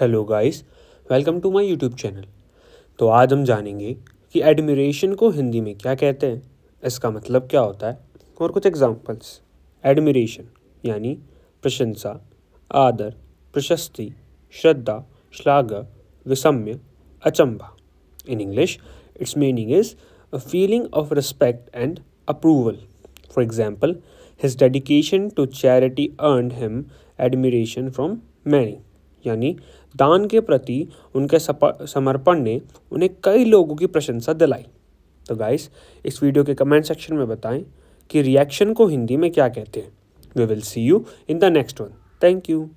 hello guys welcome to my YouTube channel तो आज हम जानेंगे कि एडमिरेशन को हिंदी में क्या कहते हैं इसका मतलब क्या होता है और कुछ एग्जांपल्स एडमिरेशन यानी प्रशंसा आदर प्रशस्ति श्रद्धा श्लाघ विसम्य अचंभा in English it's meaning is a feeling of respect and approval for example his dedication to charity earn him admiration from many यानी दान के प्रति उनके समर्पण ने उन्हें कई लोगों की प्रशंसा दिलाई तो गाइस इस वीडियो के कमेंट सेक्शन में बताएं कि रिएक्शन को हिंदी में क्या कहते हैं we will see you in the next one thank you